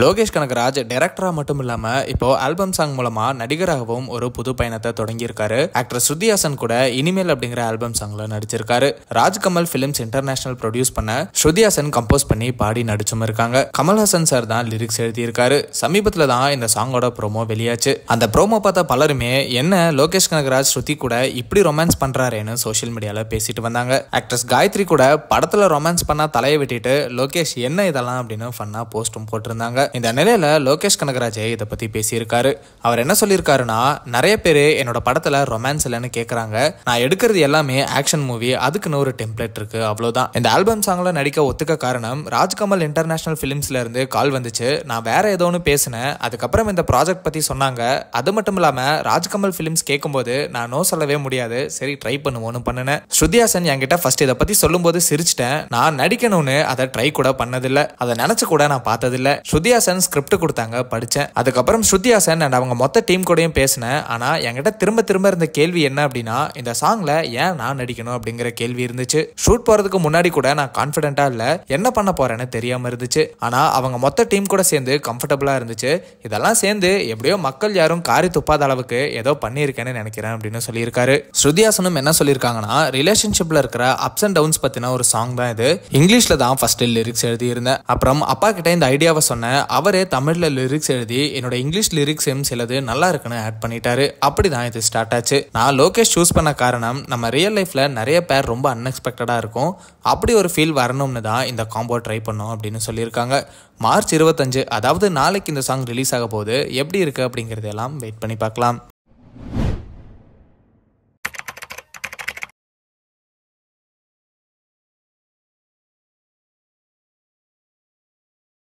லோகேஷ் கனகராஜ் டைரக்டரா மட்டும் இல்லாம இப்போ ஆல்பம் சாங் மூலமா நடிகராகவும் ஒரு புது பயணத்தை தொடங்கியிருக்காரு ஆக்டர் ஸ்ருதிஹாசன் கூட இனிமேல் அப்படிங்கிற ஆல்பம் சாங்ல நடிச்சிருக்காரு ராஜ்கமல் பிலிம்ஸ் இன்டர்நேஷனல் ப்ரொடியூஸ் பண்ண ஸ்ருதிஹாசன் கம்போஸ் பண்ணி பாடி நடிச்சும் இருக்காங்க கமல்ஹாசன் சார் தான் லிரிக்ஸ் எழுதியிருக்காரு சமீபத்துல தான் இந்த சாங்கோட ப்ரோமோ வெளியாச்சு அந்த ப்ரோமோ பார்த்தா பலருமே என்ன லோகேஷ் கனகராஜ் ஸ்ருதி கூட இப்படி ரொமான்ஸ் பண்றாருன்னு சோசியல் மீடியால பேசிட்டு வந்தாங்க ஆக்ட்ரஸ் காயத்ரி கூட படத்துல ரொமான்ஸ் பண்ணா தலையை விட்டுட்டு லோகேஷ் என்ன இதெல்லாம் அப்படின்னு ஃபன்னா போஸ்டும் போட்டிருந்தாங்க இந்த நிலையில லோகேஷ் கனகராஜே இதை பத்தி பேசியிருக்காரு அவர் என்ன சொல்லியிருக்காருன்னா நிறைய பேர் என்னோட படத்துல ரொமான்ஸ் இல்லைன்னு கேட்குறாங்க நான் எடுக்கிறது எல்லாமே ஆக்ஷன் மூவி அதுக்குன்னு ஒரு டெம்ப்ளேட் இருக்கு அவ்வளவுதான் இந்த ஆல்பம் சாங்ல நடிக்க ஒத்துக்க காரணம் ராஜ்கமல் இன்டர்நேஷனல் பிலிம்ஸ்ல இருந்து கால் வந்துச்சு நான் வேற ஏதோ ஒன்று பேசினேன் அதுக்கப்புறம் இந்த ப்ராஜெக்ட் பத்தி சொன்னாங்க அது மட்டும் இல்லாம ராஜ்கமல் ஃபிலிம்ஸ் கேட்கும்போது நான் நோ சொல்லவே முடியாது சரி ட்ரை பண்ணுவோன்னு பண்ணினேன் ஸ்ருதிஹாசன் என்கிட்ட ஃபர்ஸ்ட் இதை பத்தி சொல்லும்போது சிரிச்சிட்டேன் நான் நடிக்கணும்னு அதை ட்ரை கூட பண்ணதில்லை அதை நினைச்சு கூட நான் பார்த்ததில்லை ஸ்ருதிஹாசன் ஸ்ருதிஹாசன் ஸ்கிரிப்ட் கொடுத்தாங்க படித்தேன் அதுக்கப்புறம் ஹாசன் அண்ட் அவங்க மொத்த டீம் கூடயும் பேசினேன் ஆனால் என்கிட்ட திரும்ப திரும்ப இருந்த கேள்வி என்ன அப்படின்னா இந்த சாங்ல ஏன் நான் நடிக்கணும் அப்படிங்கிற கேள்வி இருந்துச்சு ஷூட் போறதுக்கு முன்னாடி கூட நான் கான்ஃபிடென்ட்டா இல்ல என்ன பண்ண போறேன்னு தெரியாம இருந்துச்சு ஆனா அவங்க மொத்த டீம் கூட சேர்ந்து கம்ஃபர்டபுளா இருந்துச்சு இதெல்லாம் சேர்ந்து எப்படியோ மக்கள் யாரும் காரி துப்பாத அளவுக்கு ஏதோ பண்ணியிருக்கேன்னு நினைக்கிறேன் அப்படின்னு சொல்லியிருக்காரு ஸ்ருதியாசனும் என்ன சொல்லியிருக்காங்கன்னா ரிலேஷன்ஷிப்ல இருக்கிற அப்ஸ் அண்ட் டவுன்ஸ் பத்தின ஒரு சாங் தான் இது இங்கிலீஷ்ல தான் ஃபர்ஸ்ட் லிரிக்ஸ் எழுதியிருந்தேன் அப்புறம் அப்பா கிட்ட இந்த ஐடியாவை சொன்னேன் அவரே தமிழில் லிரிக்ஸ் எழுதி என்னோட இங்கிலீஷ் லிரிக்ஸையும் சிலது நல்லா இருக்குன்னு ஆட் பண்ணிட்டாரு அப்படி தான் இது ஸ்டார்ட் ஆச்சு நான் லோகேஷ் சூஸ் பண்ண காரணம் நம்ம ரியல் லைஃப்பில் நிறைய பேர் ரொம்ப அன்எக்ஸ்பெக்டடாக இருக்கும் அப்படி ஒரு ஃபீல் வரணும்னு தான் இந்த காம்போ ட்ரை பண்ணும் அப்படின்னு சொல்லியிருக்காங்க மார்ச் இருபத்தஞ்சு அதாவது நாளைக்கு இந்த சாங் ரிலீஸ் ஆக போகுது எப்படி இருக்குது அப்படிங்கிறதெல்லாம் வெயிட் பண்ணி பார்க்கலாம்